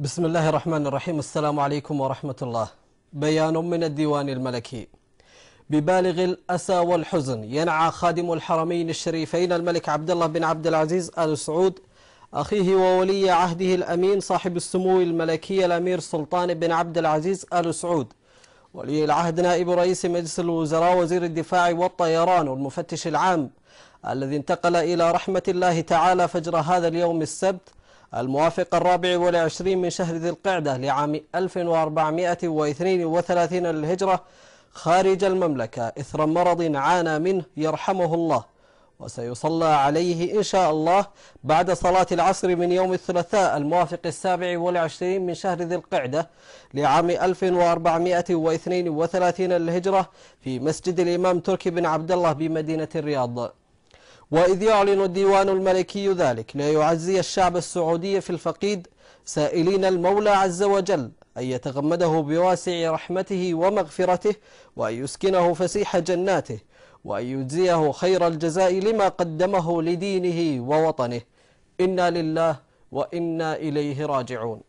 بسم الله الرحمن الرحيم السلام عليكم ورحمة الله بيان من الديوان الملكي ببالغ الأسى والحزن ينعى خادم الحرمين الشريفين الملك عبد الله بن عبد العزيز آل سعود أخيه وولي عهده الأمين صاحب السمو الملكي الأمير سلطان بن عبد العزيز آل سعود ولي العهد نائب رئيس مجلس الوزراء وزير الدفاع والطيران والمفتش العام الذي انتقل إلى رحمة الله تعالى فجر هذا اليوم السبت الموافق الرابع والعشرين من شهر ذي القعدة لعام 1432 للهجرة خارج المملكة إثر مرض عانى منه يرحمه الله وسيصلى عليه إن شاء الله بعد صلاة العصر من يوم الثلاثاء الموافق السابع والعشرين من شهر ذي القعدة لعام 1432 للهجرة في مسجد الإمام تركي بن عبد الله بمدينة الرياض وإذ يعلن الديوان الملكي ذلك ليعزي الشعب السعودي في الفقيد سائلين المولى عز وجل أن يتغمده بواسع رحمته ومغفرته وأن يسكنه فسيح جناته وأن يجزيه خير الجزاء لما قدمه لدينه ووطنه إنا لله وإنا إليه راجعون